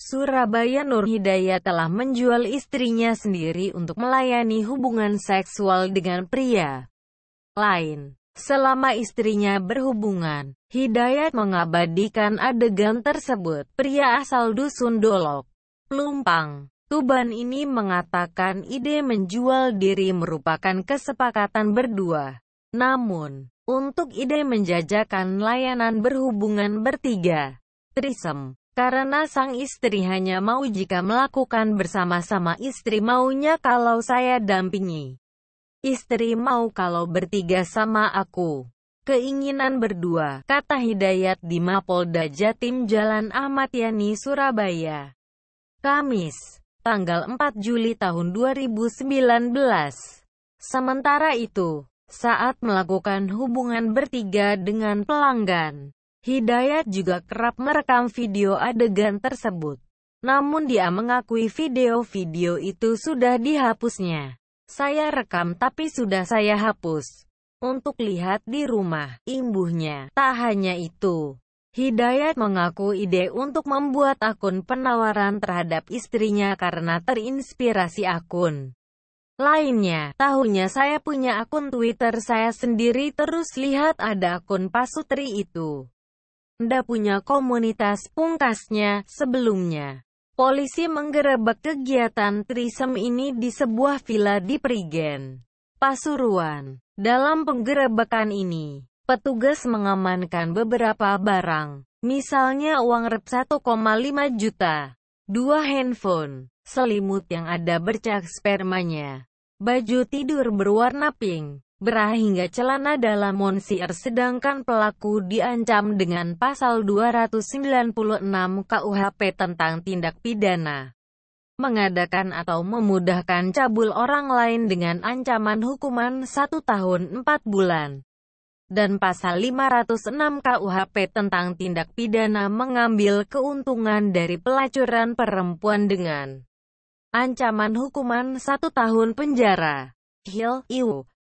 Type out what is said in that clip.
Surabaya Nur Hidayah telah menjual istrinya sendiri untuk melayani hubungan seksual dengan pria lain. Selama istrinya berhubungan, Hidayat mengabadikan adegan tersebut. Pria asal Dusun Dolok, Lumpang, Tuban ini mengatakan ide menjual diri merupakan kesepakatan berdua. Namun, untuk ide menjajakan layanan berhubungan bertiga, Trisem, karena sang istri hanya mau jika melakukan bersama-sama istri maunya kalau saya dampingi. Istri mau kalau bertiga sama aku. Keinginan berdua, kata Hidayat di Mapolda Jatim Jalan Ahmad Yani Surabaya. Kamis, tanggal 4 Juli tahun 2019. Sementara itu, saat melakukan hubungan bertiga dengan pelanggan, Hidayat juga kerap merekam video adegan tersebut. Namun dia mengakui video-video itu sudah dihapusnya. Saya rekam tapi sudah saya hapus. Untuk lihat di rumah, imbuhnya. Tak hanya itu, Hidayat mengaku ide untuk membuat akun penawaran terhadap istrinya karena terinspirasi akun lainnya. Tahunya saya punya akun Twitter saya sendiri terus lihat ada akun Pasutri itu. Anda punya komunitas pungkasnya sebelumnya. Polisi menggerebek kegiatan Trisem ini di sebuah villa di Prigen, Pasuruan. Dalam penggerebekan ini, petugas mengamankan beberapa barang, misalnya uang rep 1,5 juta, dua handphone, selimut yang ada bercak spermanya, baju tidur berwarna pink, berah hingga celana dalam monsier sedangkan pelaku diancam dengan pasal 296 KUHP tentang tindak pidana mengadakan atau memudahkan cabul orang lain dengan ancaman hukuman 1 tahun 4 bulan dan pasal 506 KUHP tentang tindak pidana mengambil keuntungan dari pelacuran perempuan dengan ancaman hukuman satu tahun penjara. Hill, Iwu,